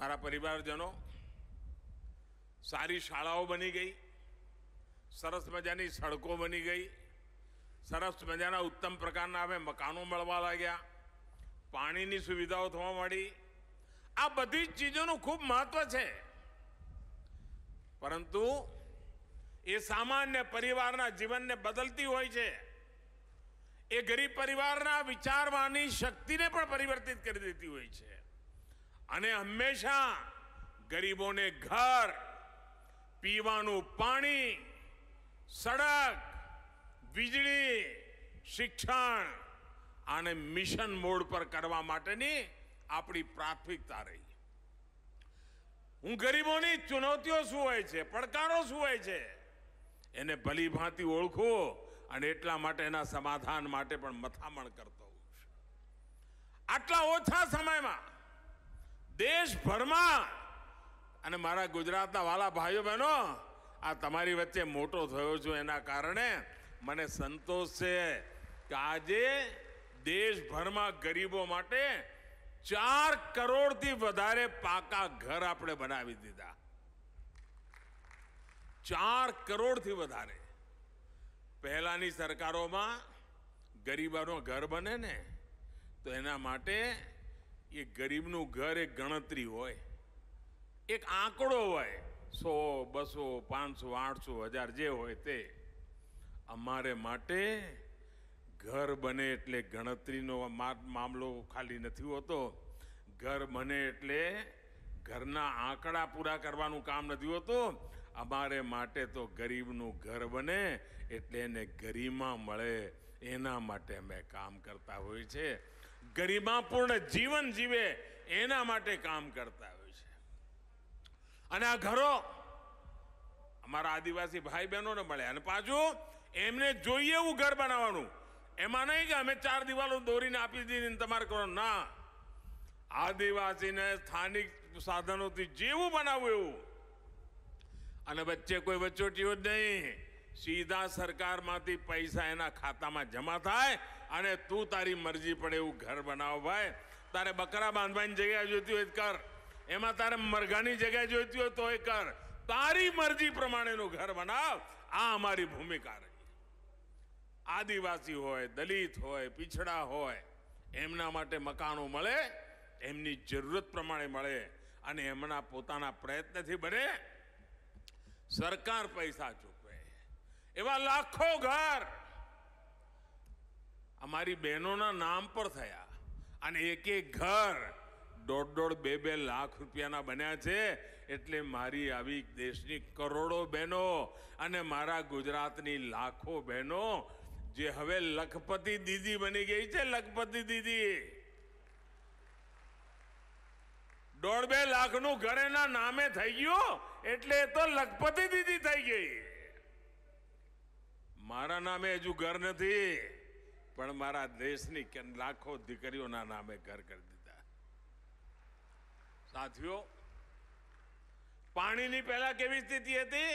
મારા પરિવારજનો સારી શાળાઓ બની ગઈ સરસ મજાની સડકો બની ગઈ સરસ મજાના ઉત્તમ પ્રકારના અમે મકાનો મળવા લાગ્યા પાણીની સુવિધાઓ થવા માંડી આ બધી જ ચીજોનું ખૂબ મહત્વ છે પરંતુ એ સામાન્ય પરિવારના જીવનને બદલતી હોય છે એ ગરીબ પરિવારના વિચારવાની શક્તિને પણ પરિવર્તિત કરી દેતી હોય છે અને હંમેશા ગરીબોને ઘર પીવાનું પાણી સડક વીજળી શિક્ષણ આને મિશન મોડ પર કરવા માટેની આપણી પ્રાથમિકતા રહી હું ગરીબોની ચુનૌતીઓ શું હોય છે પડકારો શું હોય છે એને ભલીભાંતિ ભાંતિ ઓળખો અને એટલા માટે એના સમાધાન માટે પણ મથામણ કરતો હોઉં છું આટલા ઓછા સમયમાં દેશભરમાં અને મારા ગુજરાતના વાલા ભાઈઓ બહેનો આ તમારી વચ્ચે મોટો થયો છું એના કારણે મને સંતોષ છે કે આજે દેશભરમાં ગરીબો માટે ચાર કરોડથી વધારે પાકા ઘર આપણે બનાવી દીધા ચાર કરોડથી વધારે પહેલાની સરકારોમાં ગરીબોનો ઘર બને ને તો એના માટે એ ગરીબનું ઘર એક ગણતરી હોય એક આંકડો હોય સો બસો પાંચસો આઠસો હજાર જે હોય તે અમારે માટે ઘર બને એટલે ગણતરીનો મામલો ખાલી નથી હોતો ઘર બને એટલે ઘરના આંકડા પૂરા કરવાનું કામ નથી હોતું અમારે માટે તો ગરીબનું ઘર બને એટલે એને ગરિમા મળે એના માટે અમે કામ કરતા હોઈએ છીએ ગરિમાપૂર્ણ જીવન જીવે એના માટે કામ કરતા હોય છે અને આ ઘરો અમારા આદિવાસી ભાઈ બહેનોને મળે અને પાછું એમને જોઈએ એવું ઘર બનાવવાનું એમાં નહીં કે અમે ચાર દિવાલો દોરીને આપી દીધી તમારે કરો ના આદિવાસીને સ્થાનિક સાધનોથી જેવું બનાવવું એવું અને વચ્ચે કોઈ વચોટીઓ જ નહીં સીધા સરકારમાંથી પૈસા એના ખાતામાં જમા થાય અને તું તારી મરજી પડે એવું ઘર બનાવ ભાઈ તારે બકરા બાંધવાની જગ્યા જોઈતી હોય કર એમાં તારે મરઘાની જગ્યા જોઈતી હોય તો એ કર તારી મરજી પ્રમાણેનું ઘર બનાવ આ અમારી ભૂમિકા રહી આદિવાસી હોય દલિત હોય પીછડા હોય એમના માટે મકાનો મળે એમની જરૂરત પ્રમાણે મળે અને એમના પોતાના પ્રયત્નથી બને સરકાર પૈસા ચૂકવે એવા લાખો ઘર અમારી બહેનોના નામ પર થયા અને એક એક ઘર દોઢ દોઢ બે બે લાખ રૂપિયાના બન્યા છે એટલે મારી આવી દેશની કરોડો બહેનો અને મારા ગુજરાતની લાખો બહેનો જે હવે લખપતિ દીદી બની ગઈ છે લખપતિ દીદી દોઢ બે લાખનું ઘર એના નામે થઈ ગયું એટલે તો લખપતિ દીદી થઈ ગઈ મારા નામે હજુ ઘર નથી પણ મારા દેશની લાખો દીકરીઓના નામે ઘર કરી દીધા સાથીઓ પાણીની પહેલા કેવી સ્થિતિ હતી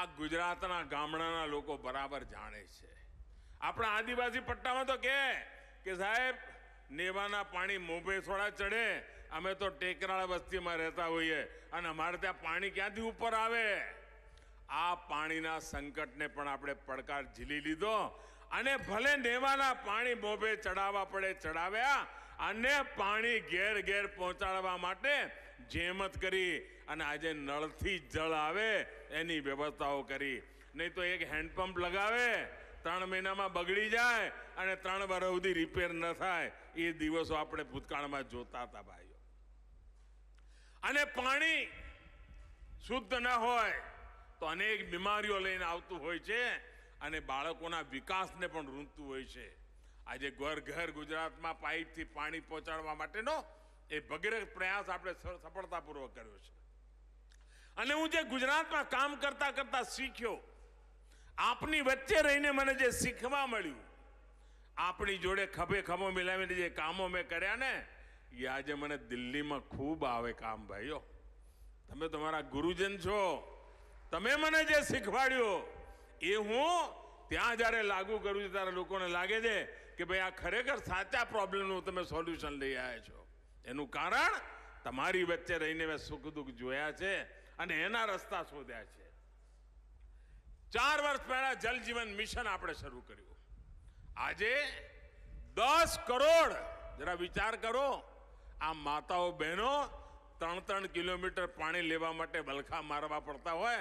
આ ગુજરાતના ગામડાના લોકો બરાબર જાણે છે આપણા આદિવાસી પટ્ટામાં તો કે કે સાહેબ નેવાના પાણી મોભે થોડા ચડે અમે તો ટેકરાળ વસ્તીમાં રહેતા હોઈએ અને અમારે ત્યાં પાણી ક્યાંથી ઉપર આવે આ પાણીના સંકટને પણ આપણે પડકાર ઝીલી લીધો અને ભલે નેવાના પાણી મોભે ચડાવવા પડે ચડાવ્યા અને પાણી ઘેર ઘેર પહોંચાડવા માટે જેમત કરી અને આજે નળથી જળ આવે એની વ્યવસ્થાઓ કરી નહીં તો એક હેન્ડપંપ લગાવે ત્રણ મહિનામાં બગડી જાય અને ત્રણ વાર સુધી રિપેર ન થાય એ દિવસો આપણે ભૂતકાળમાં જોતા હતા ભાઈઓ અને પાણી શુદ્ધ ન હોય તો અનેક બીમારીઓ લઈને આવતું હોય છે અને બાળકોના વિકાસને પણ રૂંધતું હોય છે આજે ઘર ઘર ગુજરાતમાં પાઇપથી પાણી પહોંચાડવા માટેનો એ ભગીરથ પ્રયાસ આપણે સફળતાપૂર્વક કર્યો છે અને હું જે ગુજરાતમાં કામ કરતા કરતા શીખ્યો આપની વચ્ચે રહીને મને જે શીખવા મળ્યું આપણી જોડે ખભે ખભો મિલાવીને જે કામો મેં કર્યા ને એ આજે મને દિલ્હીમાં ખૂબ આવે કામ ભાઈઓ તમે તમારા ગુરુજન છો તમે મને જે શીખવાડ્યું એ હું ત્યાં જ્યારે લાગુ કરું છું ત્યારે લોકોને લાગે છે કે ભાઈ આ ખરેખર સાચા પ્રોબ્લેમનું તમે સોલ્યુશન લઈ આવ્યા છો એનું કારણ તમારી વચ્ચે રહીને મેં સુખ દુઃખ જોયા છે અને એના રસ્તા શોધ્યા છે ચાર વર્ષ પહેલા જલજીવન મિશન આપણે શરૂ કર્યું આજે દસ કરોડ જરા વિચાર કરો આ માતાઓ બહેનો ત્રણ ત્રણ કિલોમીટર પાણી લેવા માટે બલખા મારવા પડતા હોય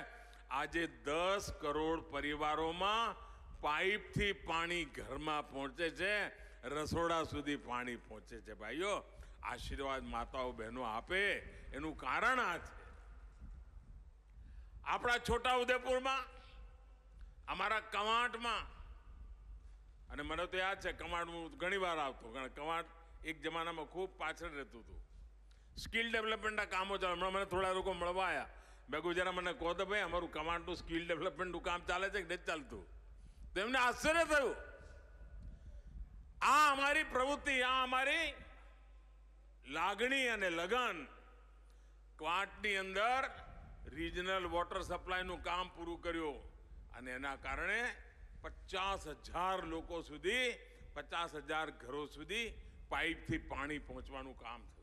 આજે દસ કરોડ પરિવારોમાં પાઇપથી પાણી ઘરમાં પહોંચે છે રસોડા સુધી પાણી પહોંચે છે ભાઈઓ આશીર્વાદ માતાઓ બહેનો આપે એનું કારણ આ છે આપણા છોટા ઉદેપુરમાં અમારા કવાંટમાં અને મને તો યાદ છે કમાડ હું ઘણી વાર આવતો કારણ કવાંટ એક જમાનામાં ખૂબ પાછળ રહેતું હતું સ્કિલ ડેવલપમેન્ટના કામો ચાલે હમણાં મને થોડા લોકો મળવા આવ્યા મેં કહ્યું જરા મને કહો તો ભાઈ અમારું કમાન્ડનું સ્કિલ ડેવલપમેન્ટનું કામ ચાલે છે કે નથી ચાલતું તો એમને આશ્ચર્ય થયું આ અમારી પ્રવૃત્તિ આ અમારી લાગણી અને લગન ક્વાટની અંદર રિજનલ વોટર સપ્લાયનું કામ પૂરું કર્યું અને એના કારણે પચાસ હજાર લોકો સુધી પચાસ હજાર ઘરો સુધી પાઇપથી પાણી પહોંચવાનું કામ થયું